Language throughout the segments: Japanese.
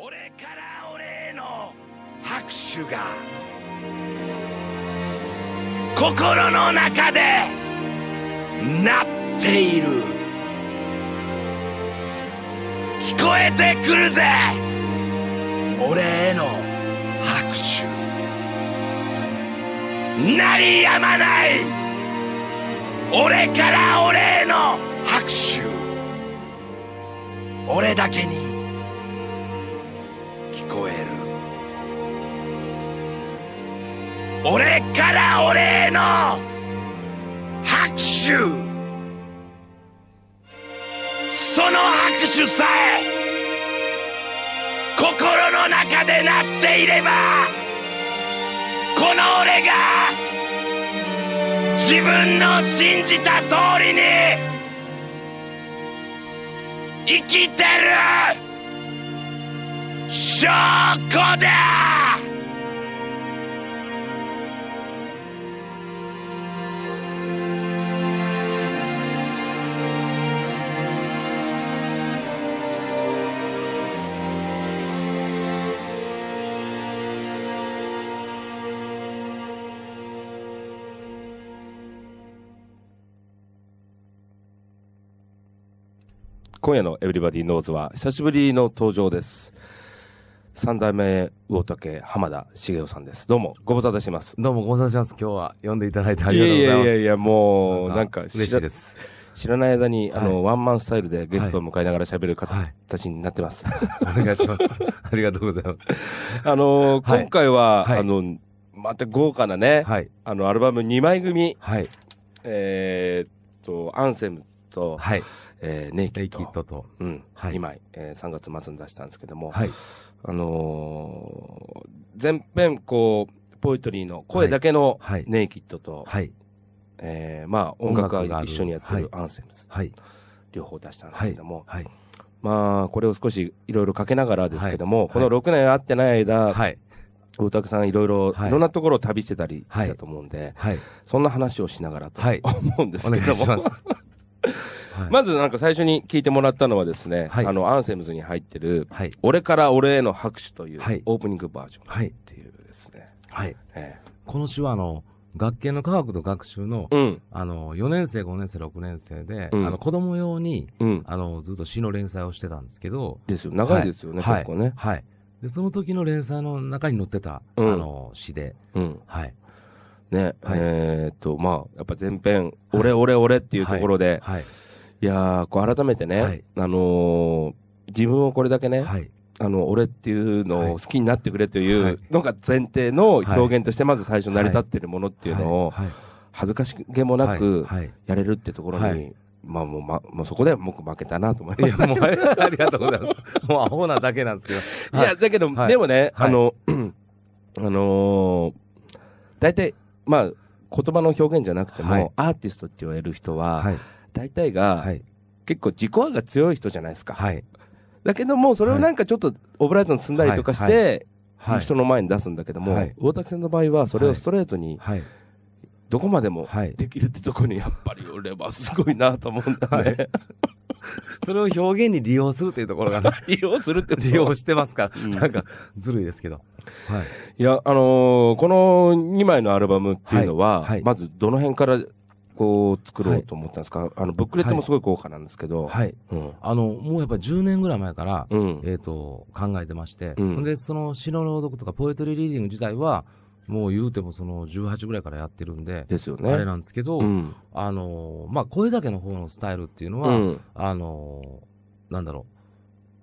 俺から俺への拍手が心の中でなっている聞こえてくるぜ俺への拍手鳴りやまない俺から俺への拍手俺だけに俺から俺への拍手その拍手さえ心の中で鳴っていればこの俺が自分の信じた通りに生きてる証拠だ今夜のエブリバディノーズは久しぶりの登場です。三代目魚竹浜田茂雄さんです。どうもご無沙汰します。どうもご無沙汰します。今日は呼んでいただいてありがとうございます。いやいやいやもうなんか嬉しいです。知らない間に、あの、ワンマンスタイルでゲストを迎えながら喋る方たちになってます。はい、お願いします。ありがとうございます。あのはい、今回は、あの、また豪華なね、あの、アルバム2枚組、えー、っと、アンセムと、はい、えー、ネイキッド。キッドと。うん。はい、2枚、えー、3月末に出したんですけども、はい、あのー、前編、こう、ポエトリーの声だけのネイキッドと、はい、えー、まあ、音楽が一緒にやってるアンセムス。はい。両方出したんですけども、はい。はい、まあ、これを少しいろいろかけながらですけども、この6年会ってない間、はい。大竹さんいろいろ、い、ろんなところを旅してたりしたと思うんで、はい、そんな話をしながらと思うんですけども、はい、まずなんか最初に聞いてもらったのはですね、はい、あの、アンセムズに入ってる、はい、俺から俺への拍手というオープニングバージョンっていうですね。はい。ええ、この詩はあの、学研の科学と学習の、うん、あの、4年生、5年生、6年生で、うん、あの、子供用に、うん、あの、ずっと詩の連載をしてたんですけど。ですよ、長いですよね、結構ね。はい。で、その時の連載の中に載ってた、あの、詩で、はい。ね、はい、えー、っと、まあ、やっぱ前編、はい、俺、俺、俺っていうところで、はい、いやー、こう改めてね、あのー、自分をこれだけね、あの、俺っていうのを好きになってくれというのが前提の表現としてまず最初成り立ってるものっていうのを、恥ずかしげもなくやれるってところに、まあもう、ま、もうそこで僕負けたなと思います。た。もう、ありがとうございます。もうアホなだけなんですけど。いや、だけど、でもね、あの、あのー、大体、まあ、言葉の表現じゃなくても、はい、アーティストって言われる人は、はい、大体が、はい、結構自己愛が強い人じゃないですか。はい、だけども、それをなんかちょっとオブライトに積んだりとかして、はい、人の前に出すんだけども、はい、大竹さんの場合は、それをストレートに、はい、どこまでもできるってとこに、やっぱり俺はすごいなと思うんだね。それを表現に利用するというところが 利用するって利用してますから、なんか、ずるいですけど。はい。いや、あのーこの2枚のアルバムっていうのは、はいはいまずどの辺から、こう、作ろうと思ったんですか、あの、ブックレットもすごい豪華なんですけど。はい。うん。あの、もうやっぱ10年ぐらい前から、うんえっ、と、考えてまして、うんで、その詩の朗読とかポエトリーリーディング自体は、もう言うてもその18ぐらいからやってるんで、ですよね。あれなんですけど、うん、あのー、まあ、声だけの方のスタイルっていうのは、うん、あのー、なんだろ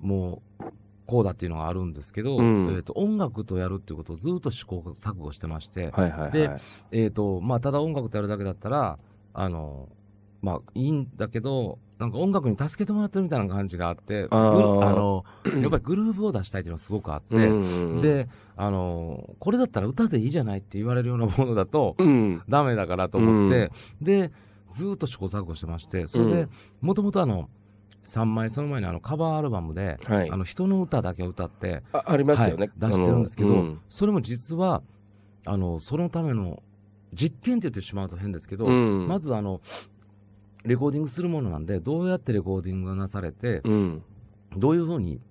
う、もう、こうだっていうのがあるんですけど、うん、えーと、音楽とやるっていうことをずっと試行錯誤してまして、はいはいで、えとまあ、ただ音楽とやるだけだったら、あのーまあ、いいんだけど、なんか音楽に助けてもらってるみたいな感じがあって、あの、やっぱりグルーブを出したいっていうのはすごくあって、うん、で、あの、これだったら歌でいいじゃないって言われるようなものだと、ダメだからと思って、うん、で、ずっと試行錯誤してまして、それで、もともとあの、3枚その前にあのカバーアルバムで、はい、あの人の歌だけを歌ってあありますよね、はい、出してるんですけど、うん、それも実はあのそのための実験って言ってしまうと変ですけど、うん、まずあのレコーディングするものなんで、どうやってレコーディングがなされて、うん、どういうふうに、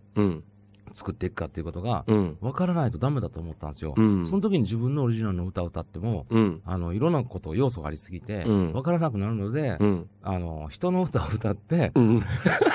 作っていくかっていうことが、分からないとダメだと思ったんですよ。うん、その時に自分のオリジナルの歌を歌っても、うん、あの、いろんなこと、要素がありすぎて、分からなくなるので、うん、あの、人の歌を歌って、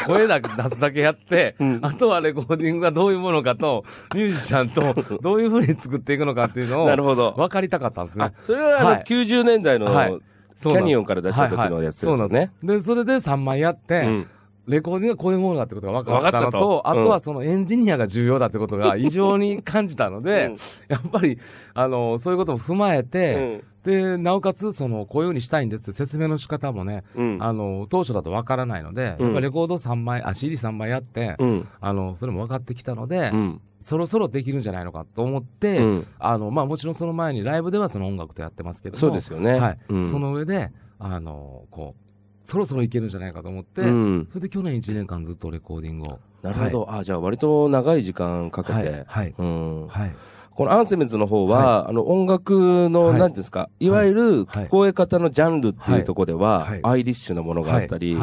声だけ出すだけやって、あとはレコーディングがどういうものかと、ミュージシャンと どういうふうに作っていくのかっていうのを、なるほど。分かりたかったんですね。それは、はい、90年代の、はいキャニオンから出した時のやつですね。そうなんです。ね。で、それで3枚やって、うんレコーディングはこういうものだってことが分かったのと、あとはそのエンジニアが重要だってことが異常に感じたので、うん、やっぱり、あの、そういうことも踏まえて、うん、で、なおかつ、その、こういうようにしたいんですって説明の仕方もね、あの、当初だと分からないので、やっぱレコード3枚、あ、CD3 枚あって、あの、それも分かってきたので、そろそろできるんじゃないのかと思って、あの、まあもちろんその前にライブではその音楽とやってますけども、そうですよね。はい。その上で、あの、こう、そろそろいけるんじゃないかと思って、うん、それで去年1年間ずっとレコーディングを。なるほど。はい、あ、じゃあ割と長い時間かけて。はい。うん。はい。このアンセムズの方は、はい、あの音楽の、はなんですか、いわゆる聞こえ方のジャンルっていうところでは、はい、アイリッシュなものがあったり、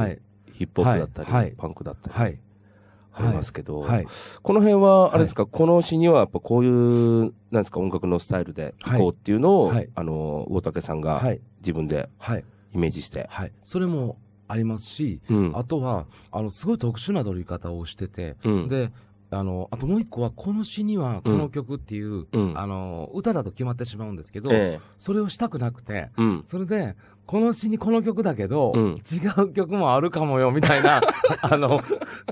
ヒップホップだったり、パンクだったり。ありますけど、この辺は、あれですか、この詩にはやっぱこういう、なんですか、音楽のスタイルでいこうっていうのを、あの、大竹さんが自分で、はいイメージして。はい。それもありますし、うん、あとは、あの、すごい特殊な撮り方をしてて、うん、で、あの、あともう一個は、この詩にはこの曲っていう、うん、あの、歌だと決まってしまうんですけど、えそれをしたくなくて、それで、この詩にこの曲だけど、うん、違う曲もあるかもよ、みたいな、あの、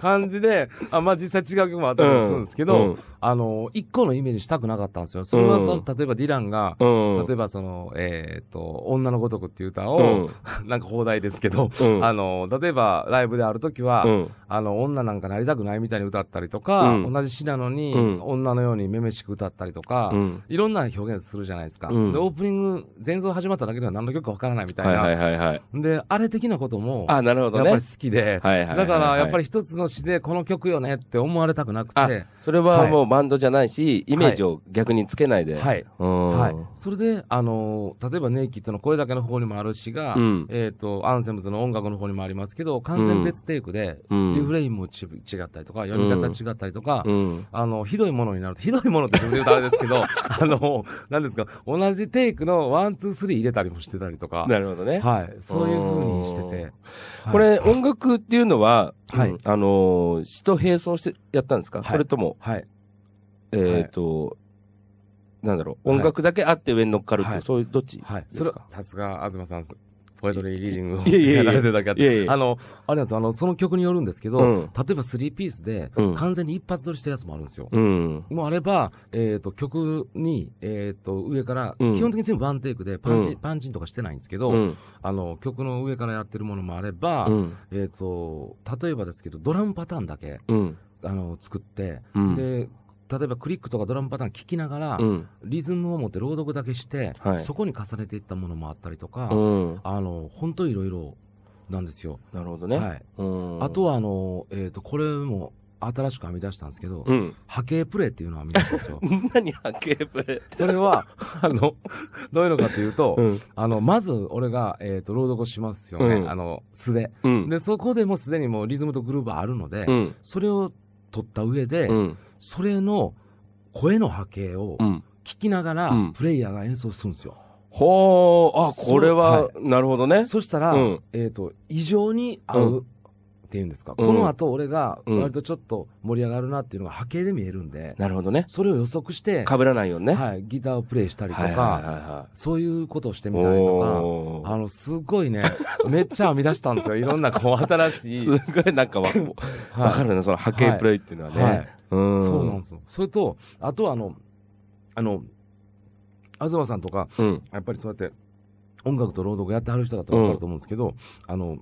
感じで、あまあ実際違う曲もあったりするんですけど、うん、あの、一個のイメージしたくなかったんですよ。それはそ、うん、例えばディランが、例えばその、えっ、ー、と、女のごとくっていう歌を、なんか放題ですけど、あの、例えばライブであるときは、あの、女なんかなりたくないみたいに歌ったりとか、同じ詩なのに、女のようにめめしく歌ったりとか、いろんな表現するじゃないですか。で、オープニング、前奏始まっただけでは何の曲かわからないみたいな。たいな。はいはいはいはい。で、あれ的なことも、あ、なるほどね。やっぱり好きで、はいはいはいはい、だからやっぱり一つの詩でこの曲よねって思われたくなくて。それはもうバンドじゃないし、イメージを逆につけないで。はい。はい。それで、あのー、例えばネイキッドの声だけの方にもある詩が、うん、えっ、ー、と、アンセムズの音楽の方にもありますけど、完全別テイクで、リフレインもち違ったりとか、読み方違ったりとか、うん、あの、ひどいものになると、ひどいものって言うとあれですけど、あの、なんですか、同じテイクのワン、ツー、スリー入れたりもしてたりとか。なるほど。どね。はい。そういうふうにしてて。これ、音楽っていうのは、はい。あの、詩と並走してやったんですか、それとも、はい。えっ、と、なんだろう、音楽だけあって上に乗っかるって、そういう、どっちですか、さすが、東さん、ポエトリーリーディングをやられてあって、あの、あれなんですあの、その曲によるんですけど、例えば3ピースで、完全に一発撮りしたやつもあるんですよ。もうあれば、えっ、と、曲に、えっ、と、上から、基本的に全部ワンテイクで、パンチ、パンチンとかしてないんですけど、あの、曲の上からやってるものもあれば、えっ、と、例えばですけど、ドラムパターンだけ、あの、作って、で、例えばクリックとかドラムパターン聞きながら、うん、リズムを持って朗読だけして、はい、そこに重ねていったものもあったりとか、うん、あの本当いろいろなんですよ。なるほどね、はい、あとはあの、えーと、これも新しく編み出したんですけど、うん、波形プレイっていうのを編み出したんですよ。何波形プレイそれは、あの、どういうのかというと、うん、あの、まず俺が、えっ、ー、と、朗読しますよね。うん、あの、素で、うん、で、そこでもすでにもうリズムとグルーブあるので、うん、それを取った上で、うん、それの声の波形を聞きながら、プレイヤーが演奏するんですよ。ほう、あ、これは、はい、なるほどね。そしたら、うん、えっ、ー、と、異常に合うていうんですか、この後俺が割とちょっと盛り上がるなっていうのが波形で見えるんで、なるほどね。それを予測して、被らないよね。はい、ギターをプレイしたりとか、そういうことをしてみたりとか、あの、すごいね、めっちゃ編み出したんですよ。いろんなこう新しい。すごいなんかわ、わかるね、その波形プレイっていうのはね。そうなんですよ。それと、あとはあの、あの、東さんとか、やっぱりそうやって、音楽と朗読やってはる人だったら分かると思うんですけど、あの、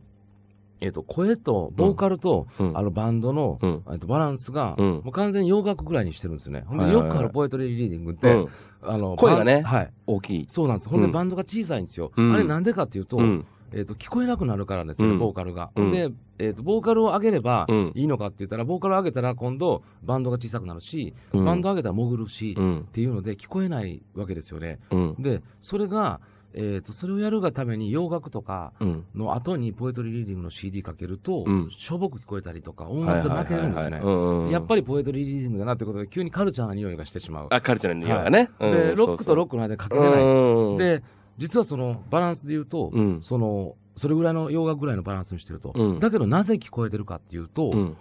えっと、声と、ボーカルと、あの、バンドの、えっと、バランスが、もう完全に洋楽ぐらいにしてるんですよね。よくあるポエトリーリーディングって、あの、声がね、はい。大きい。そうなんです。ほんで、バンドが小さいんですよ。あれなんでかっていうと、えー、と聞こえなくなるからですね、ボーカルが。で、えー、とボーカルを上げればいいのかって言ったら、ボーカルを上げたら今度バンドが小さくなるし、バンド上げたら潜るし、っていうので聞こえないわけですよね。でそれがえーと、それをやるがために洋楽とかの後にポエトリーリーディングの CD かけると、うん、しょぼく聞こえたりとか音圧負けるんですね、やっぱりポエトリーリーディングだなってことで急にカルチャーな匂いがしてしまうあカルチャーな匂いがね、はい、でロックとロックの間かけれない、うん、で実はそのバランスで言うと、うん、そのそれぐらいの洋楽ぐらいのバランスにしてると、だけどなぜ聞こえてるかっていうと、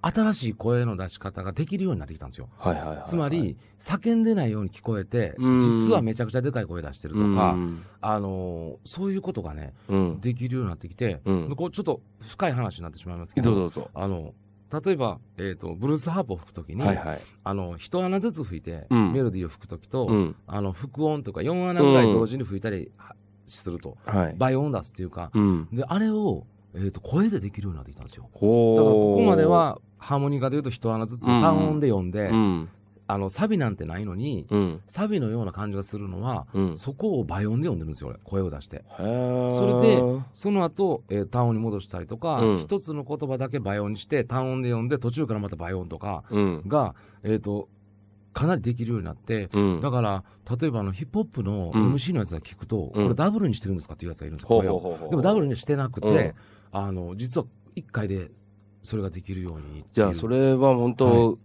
新しい声の出し方ができるようになってきたんですよ。はいはいはいはい、つまり、叫んでないように聞こえて、実はめちゃくちゃでかい声出してるとか、あのー、そういうことがね、うん、できるようになってきて、うん、こうちょっと深い話になってしまいますけど、どうぞあの例えば、えーと、ブルースハープを吹くときに、はいはい、あの一穴ずつ吹いて、うん、メロディーを吹くときと、うん、あの副音とか4穴ぐらい同時に吹いたりすると、うん、倍音出すというか、であれをえーと、声でできるようになってきたんですよだからここまではハーモニカでいうと一穴ずつ単音で読んで、うん、あのサビなんてないのに、うん、サビのような感じがするのは、うん、そこを倍音で読んでるんですよ俺声を出してそれでその後、えー、単音に戻したりとか、一つの言葉だけ倍音にして単音で読んで途中からまた倍音とかが、えっ、ー、とかなりできるようになって、うん、だから例えばあのヒップホップの MC のやつが聞くと、うん、これダブルにしてるんですかっていうやつがいるんですよ、うん、でもダブルにしてなくて、あの実は1回でそれができるようにじゃあそれは本当、はい、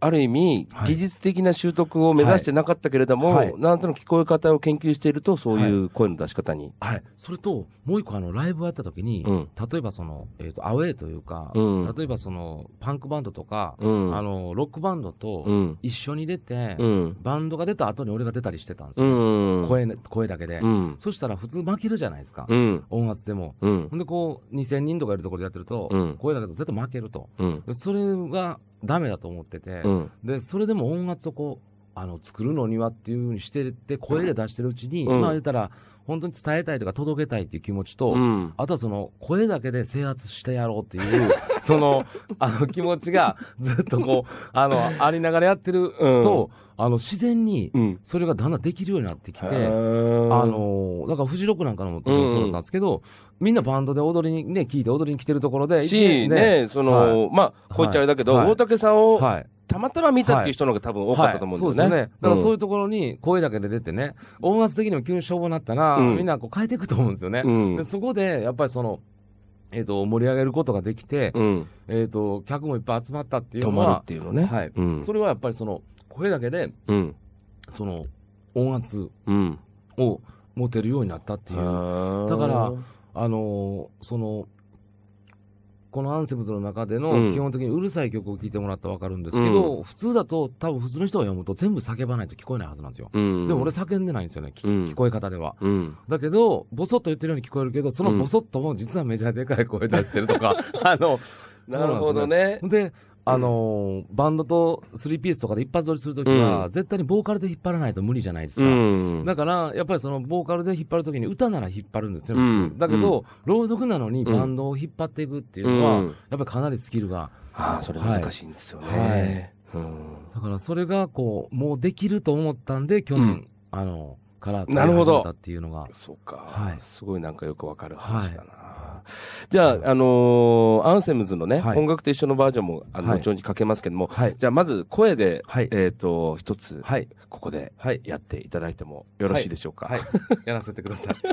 ある意味、技術的な習得を目指してなかったけれども、はいはい、なんとなく聞こえ方を研究していると、そういう声の出し方に。はい、はい、それと、もう一個あの、ライブをやった時に、うん、例えばその、えっ、ー、と、アウェイというか、うん、例えばその、パンクバンドとか、うん、あの、ロックバンドと一緒に出て、バンドが出た後に俺が出たりしてたんですよ。声、声だけで、そしたら普通負けるじゃないですか。音圧でも。ほんでこう、2000人とかいるところでやってると、声だけど絶対負けると。それが、ダメだと思ってて、うん、でそれでも音圧をこうあの作るのにはっていうふうにしてて声で出してるうちに、うん、今言ったら本当に伝えたいとか届けたいっていう気持ちと、うん、あとはその声だけで制圧してやろうっていうそのあの気持ちがずっとこうあのありながらやってると、うんあの自然にそれがだんだんできるようになってきて、うん、あのだからフジロックなんかのもそうだったんですけど、うんみんなバンドで踊りにね聞いて踊りに来てるところでしね、ね、その、はい、まあこう言っちゃあれだけど、はい、大竹さんを、はいたまたま見たっていう人の方が多分多かったと思うんですね。はいはい、そうですね。だからそういうところに声だけで出てね、うん、音楽的にも急に消防になったら、うん、みんなこう変えていくと思うんですよね。うん、でそこで、やっぱりその、えっ、ー、と、盛り上げることができて、えっ、ー、と、客もいっぱい集まったっていうのは。まるっていうのね。はい。それはやっぱりその、声だけで、うん、その音圧を持てるようになったっていう、うん、だからあのー、そのこのアンセムズの中での基本的にうるさい曲を聴いてもらったら分かるんですけど、うん、普通だと多分普通の人が読むと全部叫ばないと聞こえないはずなんですよ、うん、でも俺叫んでないんですよね、うん、聞こえ方では、だけどボソッと言ってるように聞こえるけどそのボソッとも実はめちゃでかい声出してるとか、あの なるほどねで、ね、あのー、バンドと3ピースとかで一発撮りするときは、うん、絶対にボーカルで引っ張らないと無理じゃないですか。うん、だから、やっぱりそのボーカルで引っ張るときに歌なら引っ張るんですよ、普通。うん、だけど、朗読なのにバンドを引っ張っていくっていうのは、やっぱりかなりスキルが。ああ、それ難しいんですよね。はいはいうん、だからそれがこう、もうできると思ったんで、去年、うん、あの、から作始めたっていうのが。そうか、はい。すごいなんかよくわかる話だな。じゃあ、あのー、アンセムズのね、はい、音楽と一緒のバージョンも、あの、後にかけますけども、はい、じゃあ、まず声で、はい、えっ、ー、と、一つ、はい、ここで、やっていただいてもよろしいでしょうか。はい。やらせてください。ち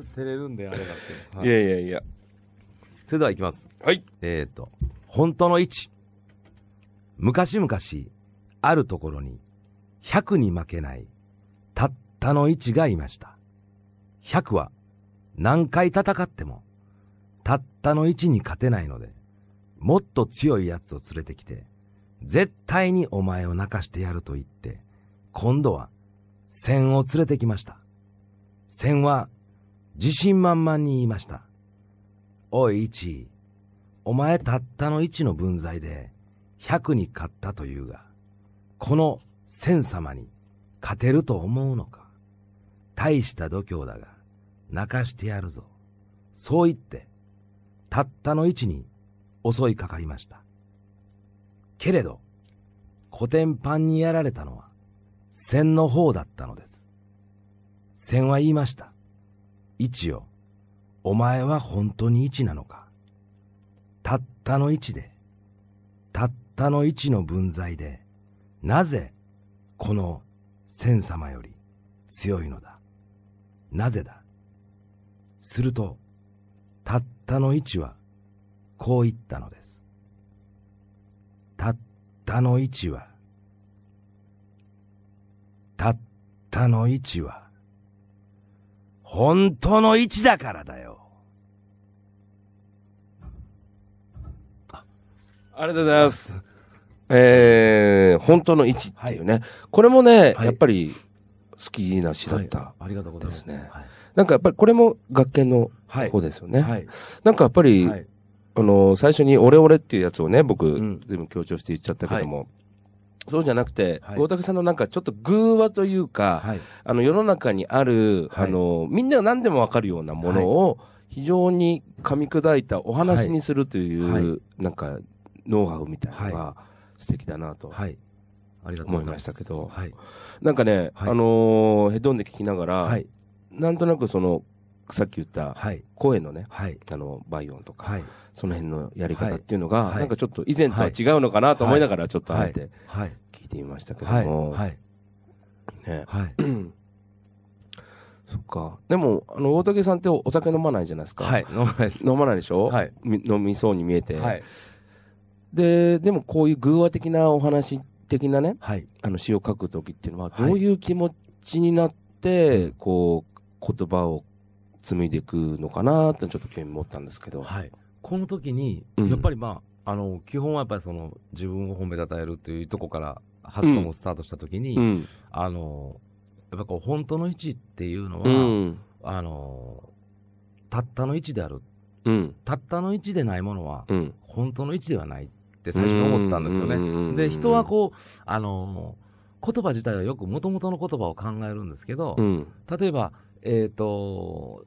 ょっと照れるんで、あれだって。い、やいやいや。それではいきます。はい。えっ、ー、と、本当の位置。昔々、あるところに、100に負けない、たったの位置がいました。100は何回戦っても、たったの1に勝てないので、もっと強い奴を連れてきて、絶対にお前を泣かしてやると言って、今度は、千を連れてきました。千は、自信満々に言いました。おい、一、お前たったの一の分際で、百に勝ったというが、この千様に勝てると思うのか。大した度胸だが、泣かしてやるぞ。そう言って、たったの位置に襲いかかりました。けれど、古典版にやられたのは、千の方だったのです。千は言いました。一よ、お前は本当に一なのか。たったの一で、たったの一の分際で、なぜ、この、千様より強いのだ。なぜだすると、たったの位置は、こう言ったのです。たったの位置は、たったの位置は、本当の位置だからだよ。あありがとうございます。えー、本当の位置っていうね。はい、これもね、はい、やっぱり好きな詩だった、ねはい、ありがとうございます。ですね。なんかやっぱりこれも学研の方ですよね。はい、なんかやっぱり、はい、あの、最初にオレオレっていうやつをね、僕、うん、随分強調して言っちゃったけども、はい、そうじゃなくて、大竹さんのなんかちょっと偶話というか、あの世の中にある、あの、みんなが何でもわかるようなものを、非常に噛み砕いたお話にするという、なんか、ノウハウみたいなのが素敵だなと。思いましたけど、なんかね、あのー、ヘッドンで聞きながら、なんとなくそのさっき言った声のね、はい、あの倍音とか、はい、その辺のやり方っていうのが、はい、なんかちょっと以前とは違うのかなと思いながらちょっとあえて聞いてみましたけども、ね、そっかでもあの大竹さんってお酒飲まないじゃないですか、飲まない飲まないでしょ、飲みそうに見えて、ででもこういう偶話的なお話的なね、あの詩を書く時っていうのはどういう気持ちになって、こう言葉を紡いでいくのかなってちょっと興味持ったんですけど、はい、この時にやっぱりまあ、うん、あの基本はやっぱりその自分を褒めたたえるっていうとこから発想をスタートした時に、うん、あのやっぱこう本当の位置っていうのは、うん、あのたったの位置である、たったの位置でないものは、本当の位置ではないって最初に思ったんですよね。で人はこうあの言葉自体はよくもともとの言葉を考えるんですけど、例えばえっ、ー、と、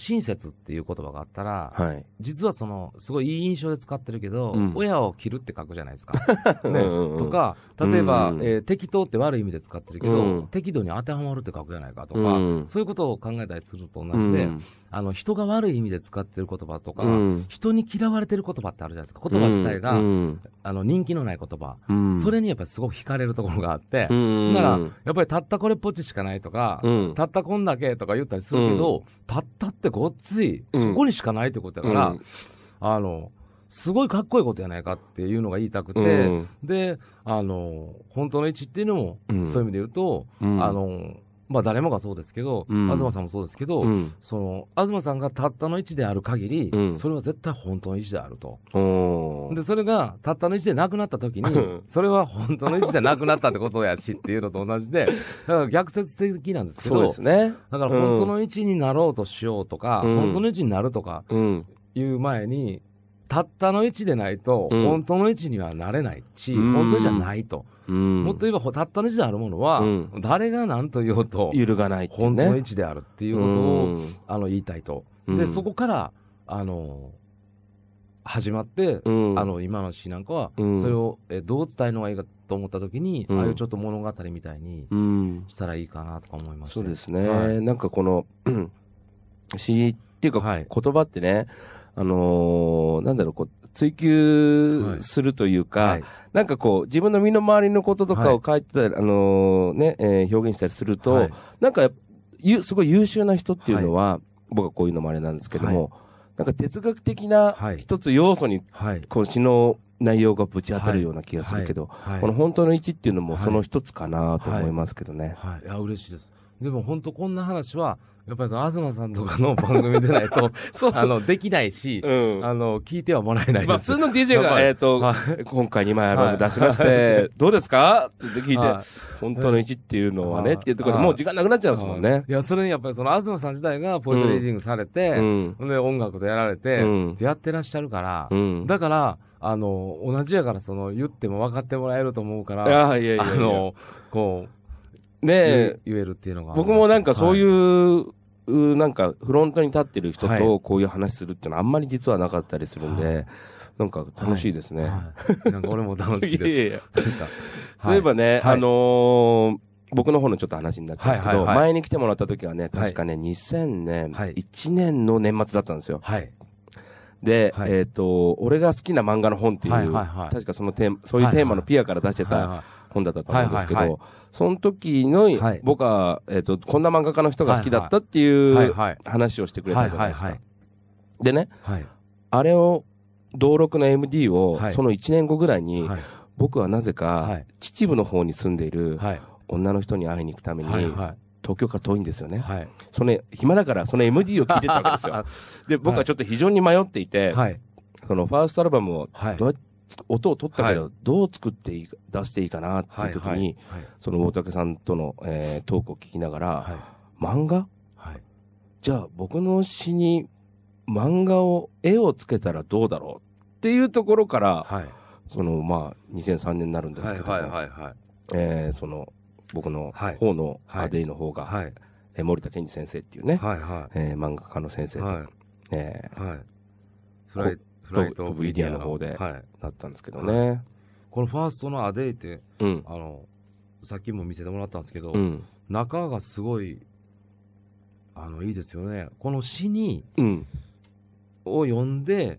親切っていう言葉があったら、はい、実はそのすごいいい印象で使ってるけど、うん、親を切るって書くじゃないですか。ね、とか例えば、うん、えー、適当って悪い意味で使ってるけど、うん、適度に当てはまるって書くじゃないかとか、そういうことを考えたりすると同じで、あの人が悪い意味で使ってる言葉とか、人に嫌われてる言葉ってあるじゃないですか言葉自体が、あの人気のない言葉、それにやっぱりすごく惹かれるところがあって、だからやっぱりたったこれっぽっちしかないとか、たったこんだけとか言ったりするけど、たったってってごっつい、そこにしかないってことやから、うん、あの、すごいかっこいいことやないかっていうのが言いたくて、うん、で、あの、本当の位置っていうのも、そういう意味で言うと、あの、まあ、誰もがそうですけど、うん、東さんもそうですけど、うん、その東さんがたったの位置である限り、うん、それは絶対本当の位置であると。でそれがたったの位置でなくなった時にそれは本当の位置でなくなったってことやしっていうのと同じで だから逆説的なんですけどそうですねだから本当の位置になろうとしようとか、本当の位置になるとかいう前にたったの位置でないと、本当の位置にはなれないし、うん、本当じゃないと。うん、もっと言えば、たったの位置であるものは、うん、誰が何と言おうと、揺るがない、ね、本当の位置であるっていうことを、あの言いたいと。で、そこから、あの、始まって、うん、あの今の詩なんかは、うん、それをえどう伝えるのがいいかと思った時に、うん、ああいうちょっと物語みたいにしたらいいかなとか思います、ね、そうですね、はい、なんかこの 詩っていうか、はい、言葉ってねあのー、なんだろう、こう、追求するというか、はいはい、なんかこう、自分の身の回りのこととかを書いてたり、はい、あのー、ね、えー、表現したりすると、なんかゆ、すごい優秀な人っていうのは、僕はこういうのもあれなんですけども、なんか哲学的な一つ要素に、こう、詩の内容がぶち当たるような気がするけど、この本当の位置っていうのもその一つかなと思いますけどね。はい、いや、嬉しいです。でも本当こんな話はやっぱり東さんとかの番組でないと あのできないし、うん、あの聞いてはもらえないまあ、普通の DJ が、えーと、今回2枚アルバム出しまして、どうですかって聞いて、本当の1っていうのはね、っていうところでもう時間なくなっちゃうんですもんね。いやそれにやっぱりその東さん自体がポントリーディングされて、うん、で音楽でやられて、うん、やってらっしゃるから、うん、だからあの同じやからその言っても分かってもらえると思うからいやあのこう。ね言えるっていうのが。僕もなんかそういう、はい、なんかフロントに立ってる人とこういう話するっていうのはあんまり実はなかったりするんで、はい、なんか楽しいですね。はい、なんか俺も楽しいです。いやいやそういえばね、あのー、僕の方のちょっと話になっちゃうんですけど、前に来てもらった時はね、確かね、2000年、1年の年末だったんですよ。で、えっ、ー、と、俺が好きな漫画の本っていう、確かそのテーマ、そういうテーマのピアから出してた、本だったと思うんですけど、はいはいはい、その時の、はい、僕は、えーと、こんな漫画家の人が好きだったっていう話をしてくれたじゃないですか。でね、はい、あれを道録の MD を、その1年後ぐらいに、僕はなぜか、秩父の方に住んでいる女の人に会いに行くために、はいはい東京から遠いんですよね、はい、その暇だからその MD を聞いてたわけですよで僕はちょっと非常に迷っていて、はい、そのファーストアルバムをどうやっ音を取ったけど、どう作っていい、出していいかなっていう時に、その大竹さんとの、えー、トークを聞きながら、漫画、じゃあ僕の詩に漫画を、絵をつけたらどうだろうっていうところから、はい、そのまあ2003年になるんですけど、えその僕の方のアデイの方が、はいええ森田健二先生っていうね、はいはいえー、漫画家の先生と、はいえーはい、それ飛ぶエアの方で、はい、なったんですけどね、はい、このファーストのアデイって、うん、あのさっきも見せてもらったんですけど、うん、中がすごいあのいいですよねこの詩に、うん、を読んで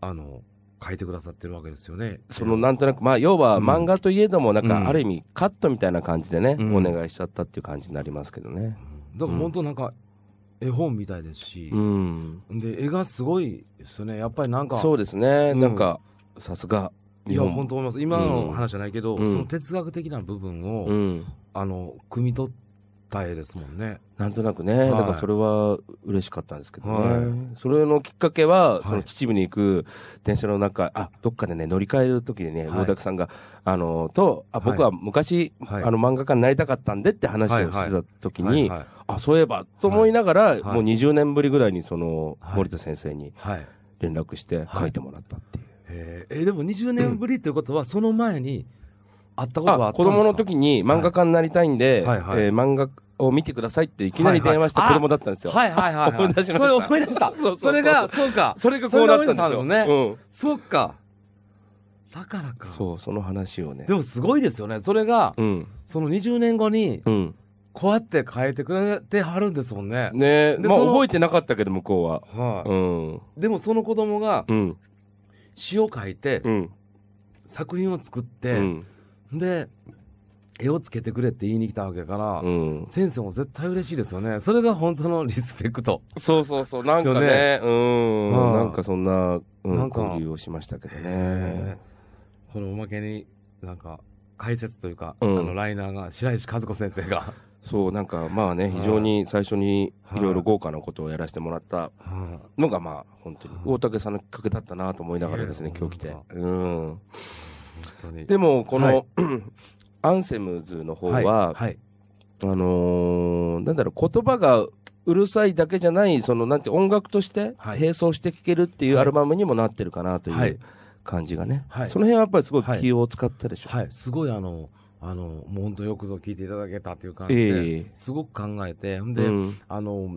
あの書いてくださってるわけですよね。そのなんとなく、まあ、要は漫画といえども、なんか、ある意味、カットみたいな感じでね、うん、お願いしちゃったっていう感じになりますけどね。だから本当なんか、絵本みたいですし、うん、で絵がすごいですねやっぱりなんかそうですね、うん、なんかさすがいや本当思います今の話じゃないけど、うん、その哲学的な部分を、あの汲み取って大変ですもんね。なんとなくね、はい、だからそれは嬉しかったんですけどね。はい、それのきっかけは、その秩父に行く電車の中、はい、あ、どっかでね、乗り換える時でね、大沢さんが、あの、と、あ、僕は昔、あの、漫画家になりたかったんでって話をしてた時に、あ、そういえば、と思いながら、もう20年ぶりぐらいにその、森田先生に連絡して書いてもらったっていう。えー、でも20年ぶりということは、その前に、あったことはあったんですか子供の時に漫画家になりたいんで、はいはいはいえー漫画を見てくださいっていきなり電話した子供だったんですよ。はいはいはい、はい。思い出しましたそれ思い出した。そうそうそうそれが、そうか。それがこうなったんですよ。ねうん、そっか。だからか。そう、その話をね。でもすごいですよね。それが、うん。その20年後に、うん。こうやって変えてくれてはるんですもんね。ねえ、でまあ覚えてなかったけど、向こうは。はい、うん。でもその子供がうん。詩を書いて、うん。作品を作って、うん。で絵をつけてくれって言いに来たわけから、うん、先生も絶対嬉しいですよねそれが本当のリスペクトそうそうそうなんかねね、うん、まあ、なんかそんな,、うん、なん交流をしましたけどねこのおまけになんか解説というか、うん、あのライナーが白石和子先生がそうなんかまあね非常に最初にいろいろ豪華なことをやらせてもらったのがまあ本当に大竹さんのきっかけだったなと思いながらですね今日来てうんでもこの、はい、アンセムズの方は、はいはい、あのー、なんだろう言葉がうるさいだけじゃないそのなんて音楽として並走して聴けるっていうアルバムにもなってるかなという感じがね、その辺はやっぱりすごい気を使ったでしょ、はいすごいあのあのもう本当よくぞ聞いていただけたという感じで、えー、すごく考えてんで、うん、あの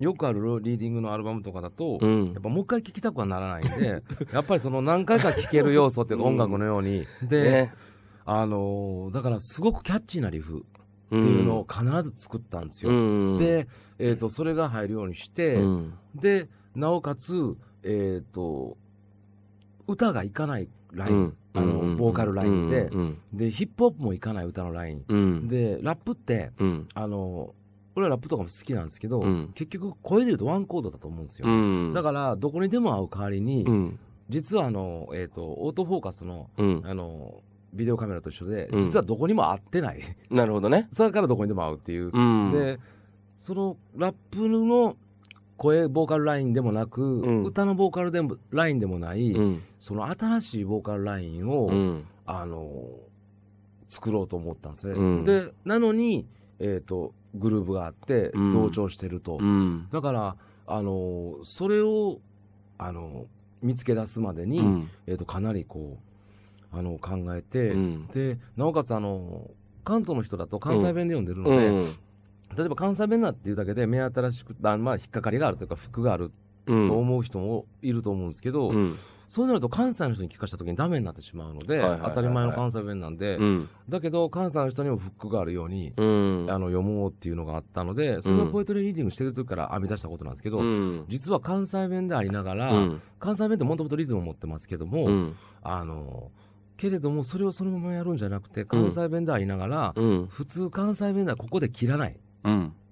よくあるリーディングのアルバムとかだと、うん、やっぱもう一回聴きたくはならないんで、やっぱりその何回か聴ける要素っていうか音楽のように。で、ね、あのー、だからすごくキャッチーなリフっていうのを必ず作ったんですよ。うん、で、えっ、ー、と、それが入るようにして、で、なおかつ、えっ、ー、と、歌がいかないライン、あの、ボーカルラインで、で、ヒップホップもいかない歌のライン、で、ラップって、あの俺はラップとかも好きなんですけど、うん、結局声で言うとワンコードだと思うんですよ。うん、だから、どこにでも合う代わりに、うん、実はあの、えっ、ー、と、オートフォーカスの、あの、ビデオカメラと一緒で、実はどこにも合ってない。なるほどね。だからどこにでも合うっていう。で、そのラップの声ボーカルラインでもなく、うん、歌のボーカルでもラインでもない、うん、その新しいボーカルラインを、うん、あの作ろうと思ったんですね。でなのに、えーとグループがあって同調してると、うん、だからあのそれをあの見つけ出すまでに、うん、えーと、かなりこうあの考えて、うん、でなおかつあの関東の人だと関西弁で読んでるので、例えば関西弁なっていうだけで目新しくあ、まあ、引っかかりがあるというか服があると思う人もいると思うんですけど、そうなると関西の人に聞かした時にダメになってしまうので、当たり前の関西弁なんで、うん、だけど関西の人にもフックがあるように、うん、あの読もうっていうのがあったので、それをポエトリーリーディングしてる時から編み出したことなんですけど、うん、実は関西弁でありながら、関西弁ってもともとリズムを持ってますけども、あの、けれどもそれをそのままやるんじゃなくて関西弁でありながら、普通関西弁ではここで切らない、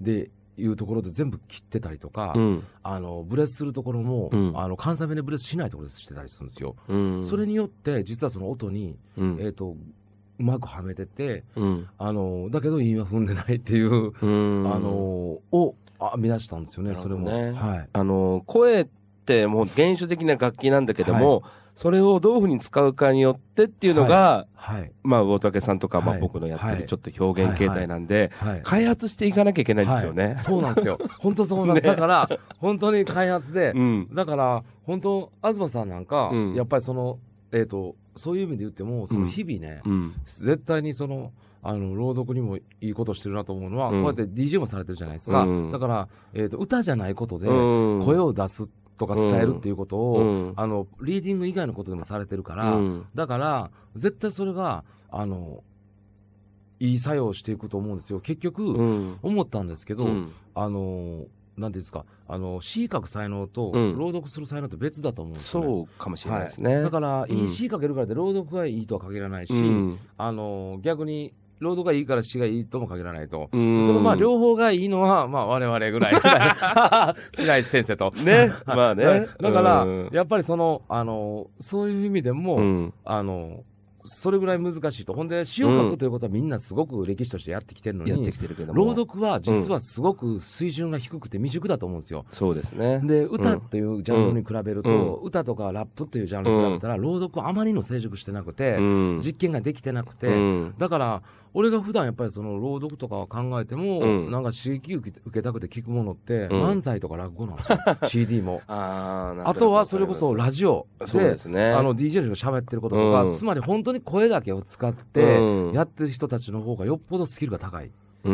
でいうところで全部切ってたりとか、うん、あのブレスするところも、うん、あの関西弁でブレスしないところでしてたりするんですよ。うん、それによって実はその音に、えーと、うまくはめてて、あのだけど韻は踏んでないっていう、あのを編み出したんですよね、ねそれも。はい、あの声ってもう原始的な楽器なんだけども、はいそれをどういうふうに使うかによってっていうのが、はい、まあ、魚竹さんとか、まあ、僕のやってるちょっと表現形態なんで、開発していかなきゃいけないですよね。そうなんですよ。本当そうなんです。だから、本当に開発で、だから、本当、東さんなんか、やっぱりその、えっ、と、そういう意味で言っても、その日々ね、絶対にその、あの朗読にもいいことしてるなと思うのは、こうやって DJ もされてるじゃないですか、だから、えー、と歌じゃないことで声を出すっとか伝えるっていうことを、うん、あのリーディング以外のことでもされてるから、うん、だから絶対それがあのいい作用していくと思うんですよ結局、うん、思ったんですけど、あのなんですかあの詩書く才能と朗読する才能って別だと思うんですよ、ねうん、そうかもしれないですね、はい、だから、うん、いい詩書けるからで朗読がいいとは限らないし、うん、あの逆に労働がいいから死がいいとも限らないと。そのまあ両方がいいのは、まあ我々ぐらい。白石先生と。ね。まあね。だから、やっぱりその、あの、そういう意味でも、あの、それぐらい難しいと。ほんで、詩を書くということはみんなすごく歴史としてやってきてるのに、やってきてるけど朗読は実はすごく水準が低くて未熟だと思うんですよ。そうですね。で、歌というジャンルに比べると、歌とかラップというジャンルに比べたら、朗読はあまりの成熟してなくて、実験ができてなくて、だから、俺が普段やっぱりその朗読とか考えても、うん、なんか刺激受け受けたくて聞くものって、うん、漫才とか落語なんですよ CD もああとはそれこそラジオでで、ね、あの DJ の人がべってることとか、うん、つまり本当に声だけを使ってやってる人たちの方がよっぽどスキルが高いです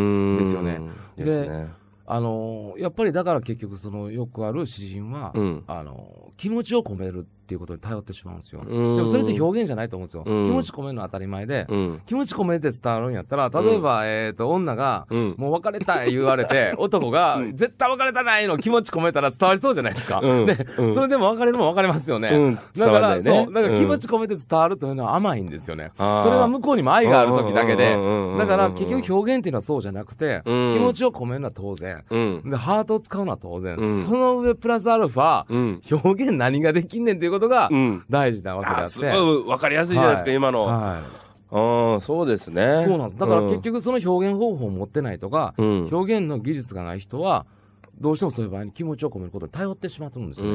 よね。で、ね、あのやっぱりだから結局そのよくある詩人は、あの気持ちを込めるってていうことに頼ってしまうんですよ。でもそれって表現じゃないと思うんですよ。気持ち込めるのは当たり前で、気持ち込めて伝わるんやったら、例えば、えっと、女が、もう別れたい言われて、男が、絶対別れたないの気持ち込めたら伝わりそうじゃないですか。で、それでも別れるも別れますよね。だから、そう、んか気持ち込めて伝わるというのは甘いんですよね。それは向こうにも愛がある時だけで、だから結局表現っていうのはそうじゃなくて、気持ちを込めるのは当然、で、ハートを使うのは当然、その上プラスアルファ、表現何ができんねんっていうことことが大事なわけであって。すごい分かりやすいじゃないですか、はい、今の。はいうん、そうですね。そうなんです。だから結局その表現方法を持ってないとか、うん、表現の技術がない人は、どうしてもそういう場合に気持ちを込めることに頼ってしまうと思うんですよ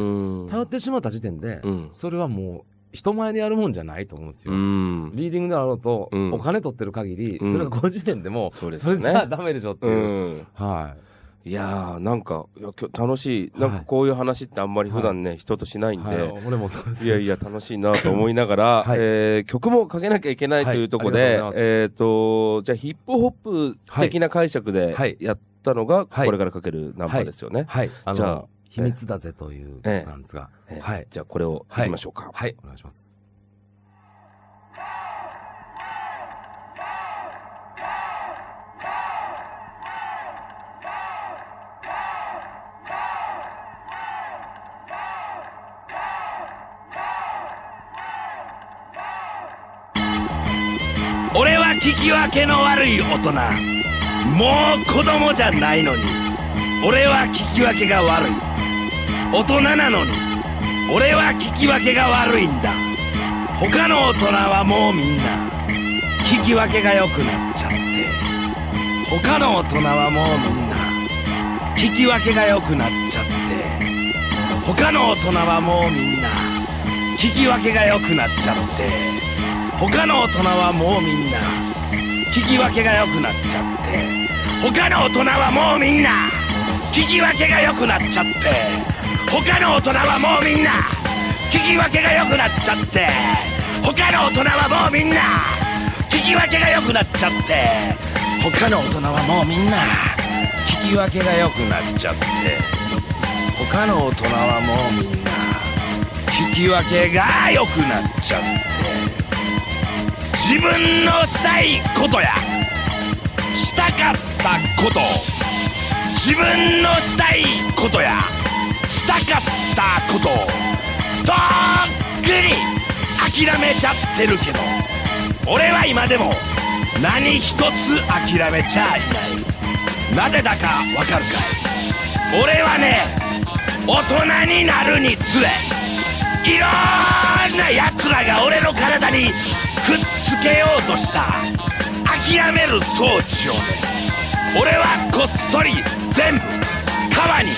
ね。頼ってしまった時点で、うん、それはもう、人前でやるもんじゃないと思うんですよ。うリーディングであろうと、お金取ってる限り、それが50点でも、それじゃダメでしょっていう。はい。いやーなんかいや今日楽しいなんかこういう話ってあんまり普段ね、人としないんで、俺もそうです、いやいや楽しいなと思いながら、はえ曲もかけなきゃいけないというところで、えっ、とじゃあヒップホップ的な解釈でやったのが、これからかけるナンバーですよね、はいじゃあ「秘密だぜ」というなんですが、はい、じゃあこれをいきましょうかはい、お願いします聞き分けの悪い大人もう子供じゃないのに俺は聞き分けが悪い大人なのに俺は聞き分けが悪いんだ他の大人はもうみんな聞き分けが良くなっちゃって他の大人はもうみんな聞き分けが良くなっちゃって他の大人はもうみんな聞き分けが良くなっちゃって他の大人はもうみんな聞き分けが良くなっちゃって他の大人はもうみんな聞き分けが良くなっちゃって他の大人はもうみんな聞き分けが良くなっちゃって他の大人はもうみんな聞き分けが良くなっちゃって他の大人はもうみんな聞き分けが良くなっちゃって他の大人はもうみんな聞き分けが良くなっちゃって自分のしたいことやしたかったこと自分のしたいことやしたかったこととっくに諦めちゃってるけど俺は今でも何一つ諦めちゃいないなぜだかわかるかい俺はね大人になるにつれいろんなやつらが俺の体につけようとした諦める装置をね俺はこっそり全部川に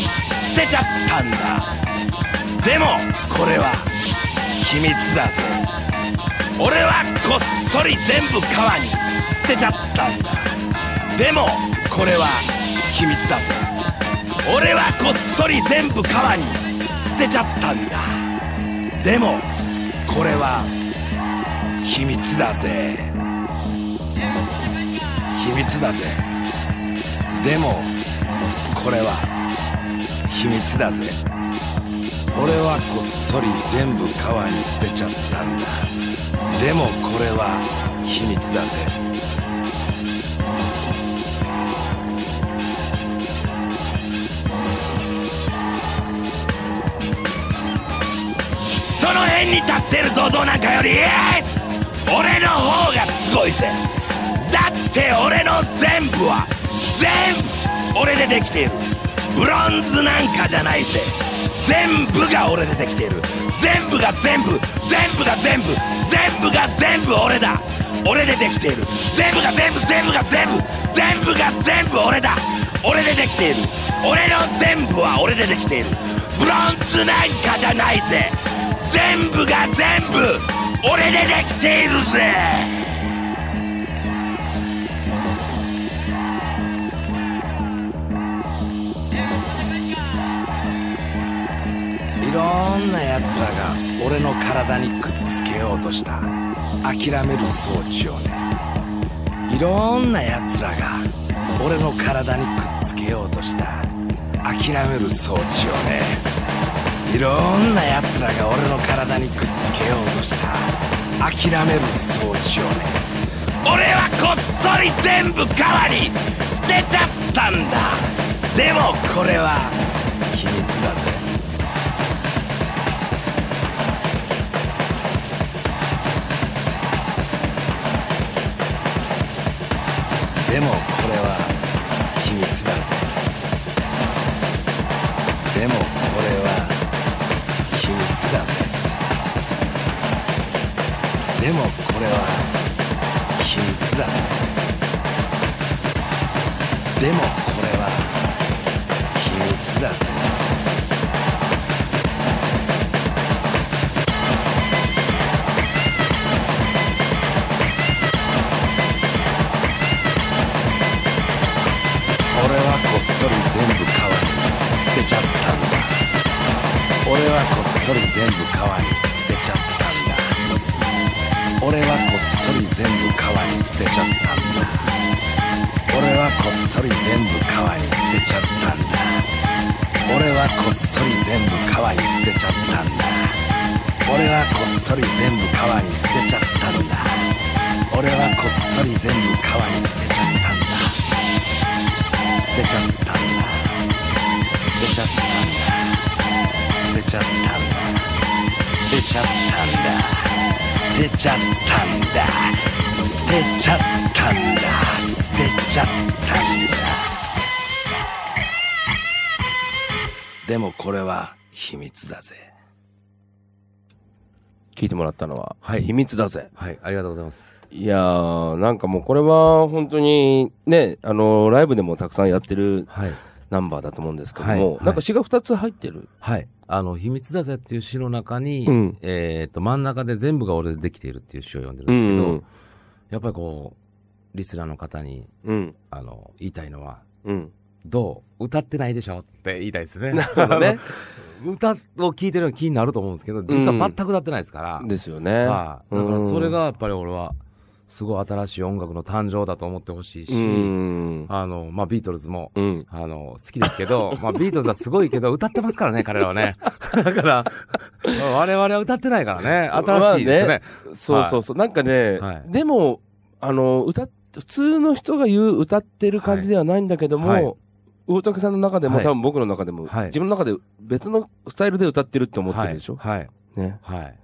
捨てちゃったんだでもこれは秘密だぜ俺はこっそり全部川に捨てちゃったんだでもこれは秘密だぜ俺はこっそり全部川に捨てちゃったんだでもこれは秘密だぜ秘密だぜでもこれは秘密だぜ俺はこっそり全部川に捨てちゃったんだでもこれは秘密だぜその辺に立ってる銅像なんかより俺の方がすごいぜだって俺の全部は全部俺でできているブロンズなんかじゃないぜ全部が俺でできている全部が全部全部が全部全部が全部俺だ俺でできている全部が全部全部が全部全部が全部俺だ俺でできている俺の全部は俺でできているブロンズなんかじゃないぜ全部が全部俺でできているぜいろんなやつらが俺の体にくっつけようとした諦める装置をねいろんなやつらが俺の体にくっつけようとした諦める装置をねいろんな奴らが俺の体にくっつけようとした諦める装置をね俺はこっそり全部川に捨てちゃったんだでもこれは秘密だぜでもでもこれは秘密だぜでもこれは秘密だぜこっそり全部川に捨てちゃったんだ俺はこっそり全部川に捨て俺はこっそり全部川に捨てちゃったんだ俺はこっそり全部川に捨てちゃったんだ俺はこっそり全部川に捨てちゃったんだ俺はこっそり全部川に捨てちゃったんだ俺はこっそり全部川に捨てちゃったんだ捨てちゃったんだ捨てちゃったんだ捨てちゃったんだ捨てちゃったんだてちゃったんだ捨てちゃったんだ捨てちゃったんだでもこれは秘密だぜ聞いてもらったのは、はい、秘密だぜはいありがとうございますいやー、なんかもうこれは本当にね、あのー、ライブでもたくさんやってる、はい、ナンバーだと思うんですけども、はい、なんか詩が2つ入ってる。はい。あの、秘密だぜっていう詩の中に、うん、えっ、と、真ん中で全部が俺でできているっていう詩を読んでるんですけど、うんうん、やっぱりこう、リスナーの方に、うん、あの、言いたいのは、うん、どう歌ってないでしょって言いたいですね。なるほどね。歌を聴いてるのう気になると思うんですけど、実は全く歌ってないですから。うん、ですよね。はい、あ、だからそれがやっぱり俺は、うんすごい新しい音楽の誕生だと思ってほしいし、あの、まあ、ビートルズも、うん、あの、好きですけど、まあ、ビートルズはすごいけど、歌ってますからね、彼らはね。だから、我々は歌ってないからね、新しいですね。ねそうそうそう。はい、なんかね、はい、でも、あの、歌、普通の人が言う歌ってる感じではないんだけども、はい魚竹さんの中でも、はい、多分僕の中でも、はい、自分の中で別のスタイルで歌ってるって思ってるでしょ、はい、はい、ね、はい、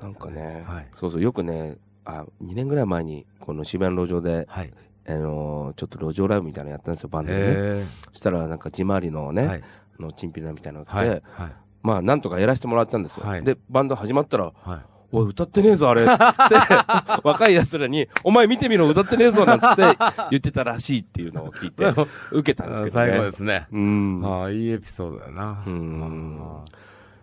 なんかね、はい、そうそうよくねあ、2年ぐらい前に、この渋谷の路上で、はい、あのー、ちょっと路上ライブみたいなのやったんですよ、バンドでね。そしたら、なんか、地回りのね、はい、のチンピラみたいなのが来て、はい、まあ、なんとかやらせてもらったんですよ。で、バンド始まったら、おい、歌ってねえぞ、あれ。つって、若い奴らに、お前見てみろ、歌ってねえぞ、なんつって言ってたらしいっていうのを聞いて、受けたんですけどね。最後ですね。うん。ああ、いいエピソードだな。うん。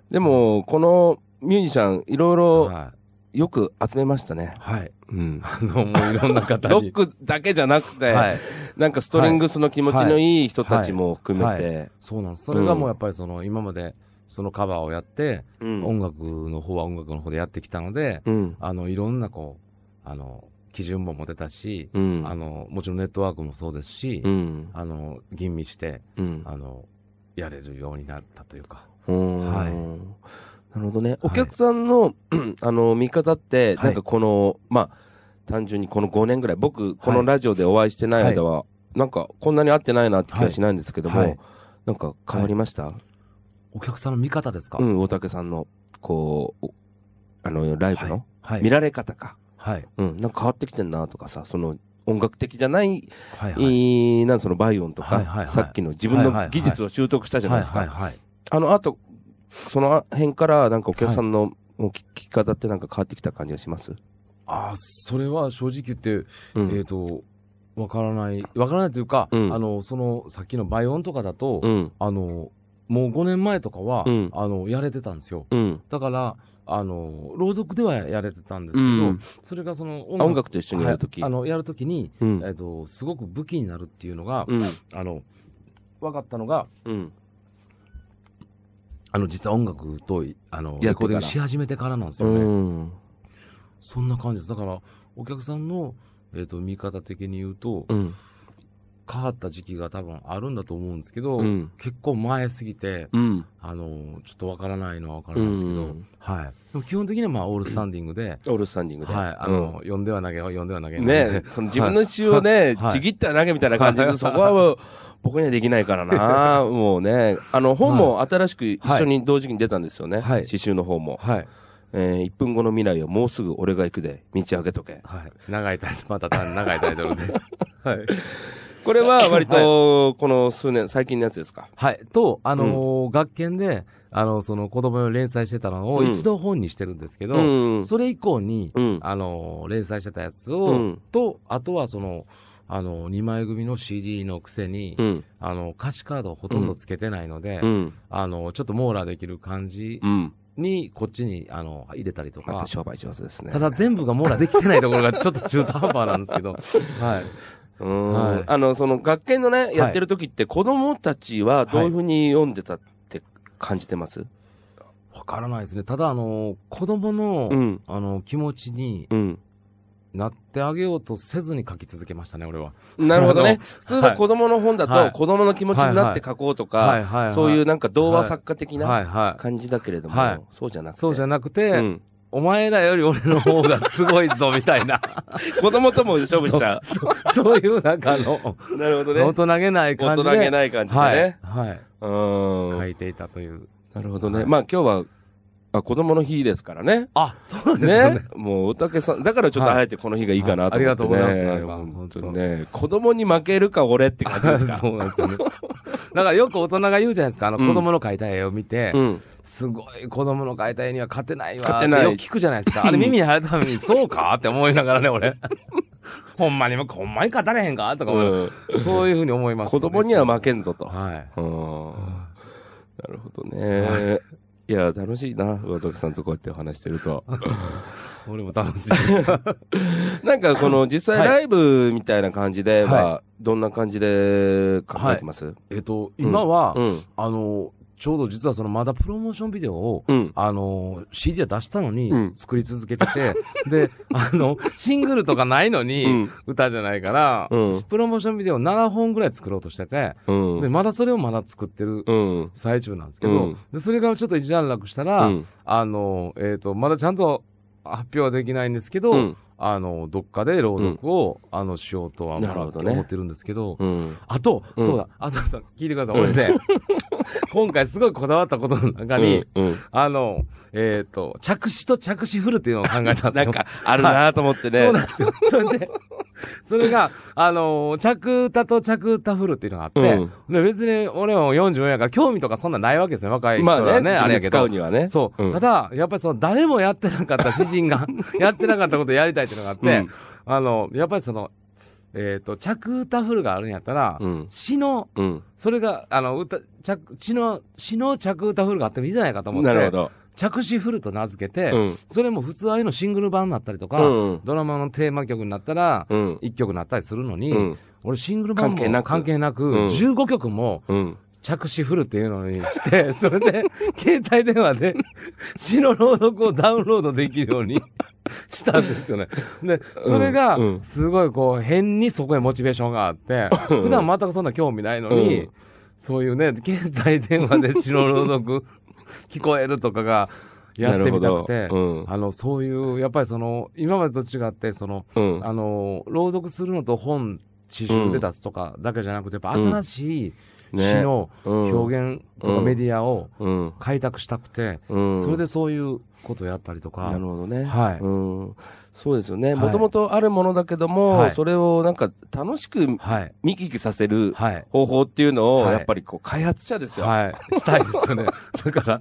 でも、このミュージシャン、いろいろ、はいよく集めましたね。はい。うん。あの、もういろんな方に。ロックだけじゃなくて、はい、なんかストリングスの気持ちのいい人たちも含めて。はいはい、そうなんです。それがもうやっぱりその、今まで、そのカバーをやって、うん、音楽の方は音楽の方でやってきたので、うん、あの、いろんなこう、あの、基準も持てたし、うん、あの、もちろんネットワークもそうですし、あの、吟味して、あの、やれるようになったというか。はい。なるほどね。お客さんの、はい、あの、見方って、なんかこの、はい、まあ、単純にこの5年ぐらい、僕、このラジオでお会いしてない間は、はい、なんか、こんなに会ってないなって気はしないんですけども、なんか変わりました、お客さんの見方ですかうん、大竹さんの、こう、あの、ライブの、見られ方か。はい。うん、なんか変わってきてんなとかさ、その、音楽的じゃない、はいはい、なんそのバイオンとか、はいはいはい、さっきの自分の技術を習得したじゃないですか。はいはい、あの、あと、その辺からなんかお客さんの聞き方ってなんか変わってきた感じがします、はい、ああ、それは正直言って、うん、えっ、と、わからない、わからないというか、うん、あの、その、さっきの倍音とかだと、うん、あの、もう5年前とかは、うん、あのやれてたんですよ、うん、だからあの朗読ではやれてたんですけど、うん、それがその音楽と一緒にやるとき、はい、あのやるときに、えーと、とすごく武器になるっていうのが、あの分かったのが、あの、実は音楽と、あの、レコーディングし始めてからなんですよね。うん、そんな感じです。だから、お客さんの、えっ、ー、と、見方的に言うと、うん、変わった時期が多分あるんだと思うんですけど、うん、結構前すぎて、うん、あの、ちょっとわからないのはわからないんですけど、うんうん、はい。でも基本的にはまあオールスタンディングで。オールスタンディングで。はい。あの、読、うんでは投げ、読んでは投げ。ねその自分の血をね、はい、ちぎっては投げみたいな感じで、そこはもう、僕にはできないからな もうね。あの、本も新しく一緒に同時期に出たんですよね。はい、刺繍の方も。はい。えー、1分後の未来をもうすぐ俺が行くで、道開けとけ。はい。長いタイトル、また長いタイトルで。はい。これは割と、この数年、最近のやつですか。はい。と、あの学研で、あの、その子供を連載してたのを一度本にしてるんですけど、それ以降に、あの連載してたやつを、と、あとはその、あの、2枚組の CD のくせに、あの、歌詞カードほとんどつけてないので、あの、ちょっと網羅できる感じに、こっちに、あの、入れたりとか。商売上手ですね。ただ全部が網羅できてないところがちょっと中途半端なんですけど、はい。うん、はい、あの、その、学研のね、やってる時って、子供たちはどういうふうに読んでたって感じてます、わからないですね。ただ、あの、子供の、うん、あの、気持ちに、うんなってあげようとせずに書き続けましたね、俺は。なるほどね。普通の子供の本だと、子供の気持ちになって書こうとか、そういうなんか童話作家的な感じだけれども、そうじゃなくて。そうじゃなくて、お前らより俺の方がすごいぞ、みたいな。子供とも勝負しちゃう。そうそういうなんかあの、なるほどね。大人げない感じで。大人げない感じでね。はい。はい、うん。書いていたという。なるほどね。まあ今日はあ、子供の日ですからね。あ、そうですね。ねもう、おたけさん、だからちょっとあえてこの日がいいかなと思って、ねはい、ありがとうございます。本当にね、子供に負けるか俺って感じですか。そうなんですね。だからよく大人が言うじゃないですか、あの、子供の解体絵を見て、うん、すごい子供の解体絵には勝てないわ。勝てない。よく聞くじゃないですか。あれ耳に入るために、そうかって思いながらね、俺。ほんまに、ほんまに勝たれへんかとか、うん、そういうふうに思います、ね、子供には負けんぞと。はい。うん。なるほどね。いや、楽しいな、上崎さんとこうやって話してると。俺も楽しい。なんかこの実際ライブみたいな感じでは、はい、どんな感じで考えてます、はい、えっ、ー、と、今は、うん、あの、ちょうど実はそのまだプロモーションビデオを、うん、あの、CD は出したのに、作り続けてて、うん、で、あの、シングルとかないのに、歌じゃないから、うん、プロモーションビデオ7本ぐらい作ろうとしてて、で、まだそれをまだ作ってる最中なんですけど、でそれがちょっと一段落したら、あの、えっ、ー、と、まだちゃんと発表はできないんですけど、あの、どっかで朗読を、うん、あの、しようとは、思ってるんですけど、あと、うん、そうだ、あ、そうそう、聞いてください、俺ね、今回すごいこだわったことの中に、うんうん、あの、えっ、ー、と、着手と着手振るっていうのを考えたなんか、あるなと思ってね。そうなんですよ。それで、それが、あの、着歌と着歌振るっていうのがあって、うん、で別に俺も44やから興味とかそんなないわけですよ、若い人はね。まあね、あれやけど。使うにはね。そう。うん、ただ、やっぱりその、誰もやってなかった詩人が、やってなかったことやりたいっていうのがあって、うん、あの、やっぱりその、えっ、ー、と、着歌フルがあるんやったら、うん、詩の、うん、それが、あの、歌、着、詩の、詩の着歌フルがあってもいいじゃないかと思って。なるほど。着詞フルと名付けて、うん、それも普通ああいうのシングル版になったりとか、うん、ドラマのテーマ曲になったら、一1曲になったりするのに、うん、俺シングル版も関係なく、関係15曲も、着詩フルっていうのにして、それで、携帯電話で、詩の朗読をダウンロードできるようにしたんですよね。で、それが、すごいこう、変にそこへモチベーションがあって、普段全くそんな興味ないのに、そういうね、携帯電話で白朗読 聞こえるとかが、やってみたくて、うん、あのそういうやっぱりその今までと違ってその、うん、あの朗読するのと本詩集で出すとかだけじゃなくて、やっぱ新しい詩の表現とかメディアを開拓したくて、それでそういうことやったりとか。なるほどね。はい。うん。そうですよね。もともとあるものだけども、はい、それをなんか楽しく見聞きさせる方法っていうのを、やっぱりこう開発者ですよ。はい。したいですよね。だから、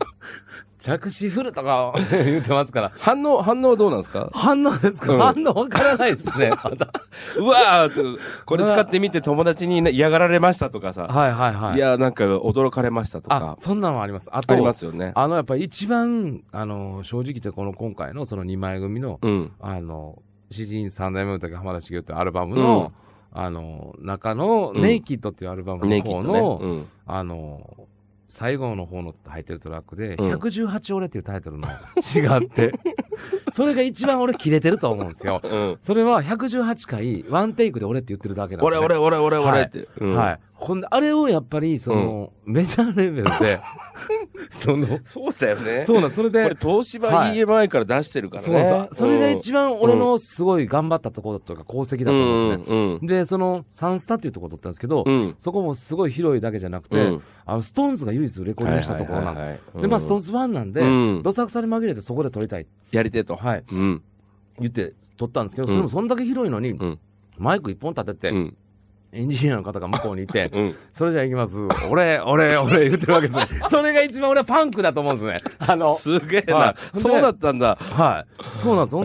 着手フルとか 言ってますから。反応、反応どうなんですか反応ですか、うん、反応わからないですね。また。うわーこれ使ってみて友達に嫌がられましたとかさ。はいはいはい。いや、なんか驚かれましたとか。そんなのあります。あと、ありますよね。あの、やっぱ一番、あの、正直言ってこの今回のその2枚組の、うん、あの、詩人三代目歌浜田茂雄ってアルバムの、うん、あの、中の、ネイキッドっていうアルバムの方の、うんあの、最後の方の入ってるトラックで、118俺っていうタイトルの違って、それが一番俺切れてると思うんですよ。それは118回、ワンテイクで俺って言ってるだけなんで、ね、俺俺俺俺俺って。はいほんで、あれをやっぱり、その、メジャーレベルで、その、そうだよね。そうなん、それで。これ東芝 EMI から出してるからね。そうそそれが一番俺のすごい頑張ったところとたうか功績だったんですね。で、その、サンスタっていうところだったんですけど、そこもすごい広いだけじゃなくて、あの、ストーンズが唯一レコーディングしたところなんです。で、まあ、ストーンズファンなんで、どさくさに紛れてそこで撮りたい。やりてと。はい。うん。言って撮ったんですけど、それもそんだけ広いのに、マイク一本立てて、エンジニアの方が向こうにいて、うん、それじゃ行きます。俺、俺、俺言ってるわけですね。それが一番俺はパンクだと思うんですね。あの、すげえな、はい、そうだったんだ。はい。そうなんです。ほ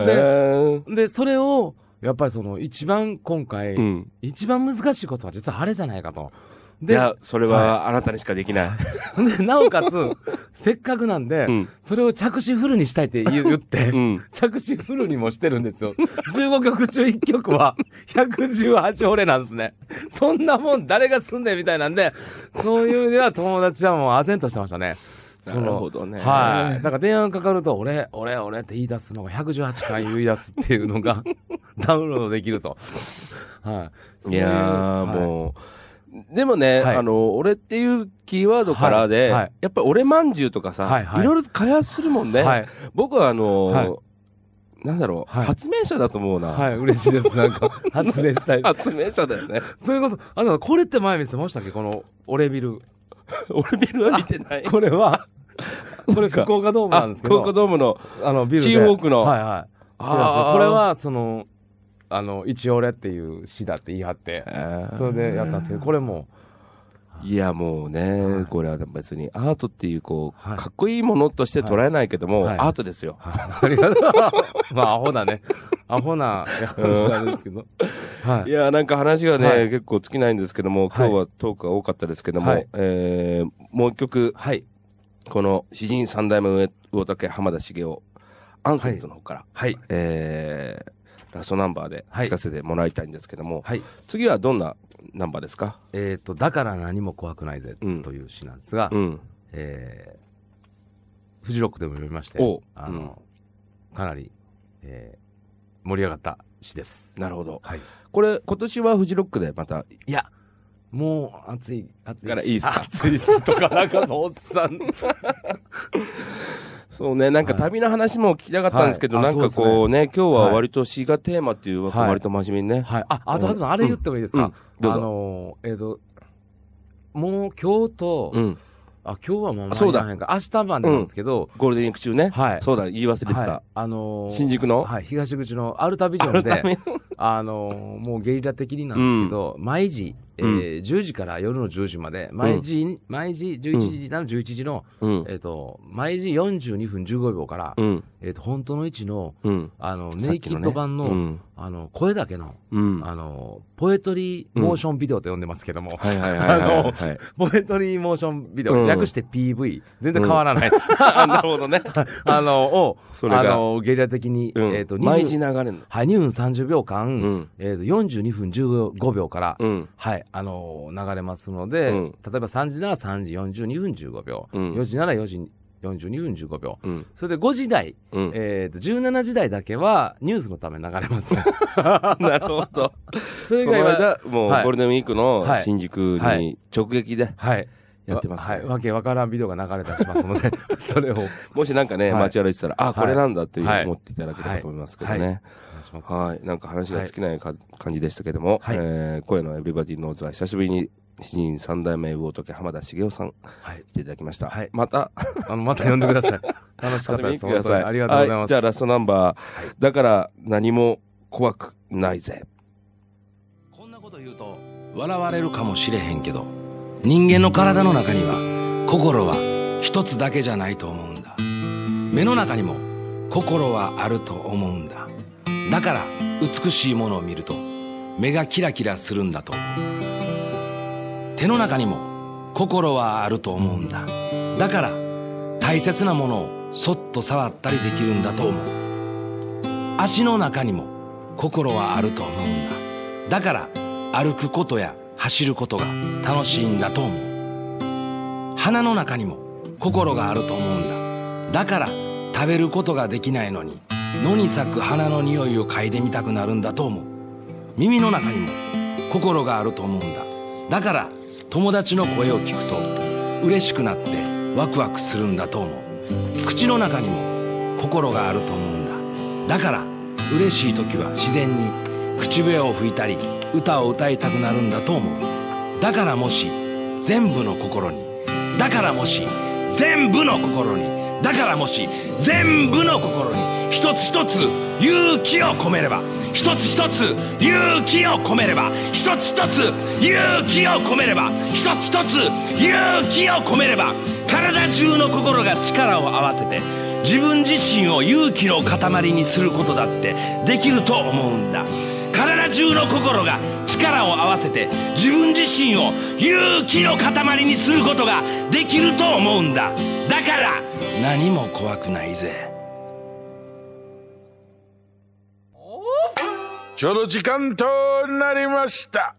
んで、で、それを、やっぱりその一番今回、うん、一番難しいことは実はあれじゃないかと。で、いや、それはあなたにしかできない。で、なおかつ、せっかくなんで、うん、それを着手フルにしたいって言って、うん、着手フルにもしてるんですよ。15曲中1曲は、118俺なんですね。そんなもん誰が住んでみたいなんで、そういう意味では友達はもう唖然としてましたね。なるほどね。はい。だから電話かかると、俺、俺、俺って言い出すのが118回言い出すっていうのが ダウンロードできると。はい。いやー、はい、もう、でもね、はい、あの、俺っていうキーワードからで、はいはい、やっぱり俺まんじゅうとかさ、はいはい、いろいろ開発するもんね。僕はあのー、なんだろう、発明者だと思うな。はい、嬉しいです。なんか、発明したい。発明者だよね。それこそ、あの、これって前見せましたっけこの、俺ビル。俺ビルは見てない。これは、それ福岡ドームなんですけど。福岡ドームの、あの、ビルで。チーウォークの。はいはい。これは、その、あの一応俺っていう詩だって言い張って、それでやったんですけどこれもいやもうね、これは別にアートっていうこう、かっこいいものとして捉えないけども、アートですよ、ありがとうまあアホなねアホななんですけど、いやなんか話がね、結構尽きないんですけども今日はトークが多かったですけども、えもう一曲、この詩人三代目魚竹浜田茂雄アンセンズの方から、はい、えーラストナンバーで聞かせてもらいたいんですけども、はい、次はどんなナンバーですか、えーと、だから何も怖くないぜという詩なんですが、うん、えー、フジロックでも読みましてあの、うん、かなり、えー、盛り上がった詩ですなるほど、はい、これ今年はフジロックでまたいやもう暑い暑いからいいですか暑いしとかなんかのおっさん そうね、なんか旅の話も聞きたかったんですけど、はいなんかこうね、今日は割と詩がテーマっていうわ枠、割と真面目にね。はい。あ、あと、あと、あれ言ってもいいですか、うんうん、あのえっ、ー、と、もう今日と、うん、あ、今日はもうそうだ。明日までなんですけど、ゴールデンウィーク中ね。はい。そうだ、言い忘れてた。あのー、新宿のはい、東口のアルタビジョンで、あのー、もうゲリラ的になんですけど、毎時、えー、10時から夜の10時まで、毎時、毎時、11時なの11時の、えっ、と、毎時42分15秒から、えっ、と、本当の位置の、あの、ネイキッド版の、あの、声だけの、うん、あの、ポエトリーモーションビデオと呼んでますけども、あの、ポエトリーモーションビデオ、略して PV、全然変わらない。なるほどね。あの、を、あの、ゲリラ的に、えっ、と、毎時流れるの。はい、2分30秒間、えっ、と、42分15秒から、はい、あの、流れますので、例えば3時なら3時42分15秒、4時なら4時42分15秒、うん、それで5時台、うん、えー、と17時台だけはニュースのため流れます なるほどそれ以外はもう、ゴールデンウィークの新宿に直撃で、はい、はいやってます、ね、はい。わけわからんビデオが流れたしますので、それを。もしなんかね、街歩いてたら、あ、これなんだっていう思っていただければと思いますけどね。はい。はい、はい、なんか話が尽きないか、感じでしたけども、はい、えー、声のエブリバディノーズは久しぶりに詩人三代目魚竹浜田茂雄さん、はい、来ていただきました。はい、また、あの、また呼んでください。楽しかったです。ください。ありがとうございます。はい、じゃあラストナンバー、だから何も怖くないぜ。こんなこと言うと、笑われるかもしれへんけど、人間の体の中には、心は一つだけじゃないと思うんだ。目の中にも心はあると思うんだ。だから美しいものを見ると目がキラキラするんだと思う。手の中にも心はあると思うんだだから大切なものをそっと触ったりできるんだと思う足の中にも心はあると思うんだだから歩くことや走ることが楽しいんだと思う鼻の中にも心があると思うんだだから食べることができないのに野に咲く花の匂いを嗅いでみたくなるんだと思う耳の中にも心があると思うんだだから友達の声を聞くと嬉しくなってワクワクするんだと思う口の中にも心があると思うんだだから嬉しい時は自然に口笛を吹いたり歌を歌いたくなるんだと思うだからもし全部の心にだからもし全部の心にだからもし全部の心に一つ一つ勇気を込めれば一つ一つ勇気を込めれば一つ一つ勇気を込めれば一つ一つ勇気を込めれば体中の心が力を合わせて自分自身を勇気の塊にすることだってできると思うんだ体中の心が力を合わせて自分自身を勇気の塊にすることができると思うんだだから何も怖くないぜちょうど時間となりました。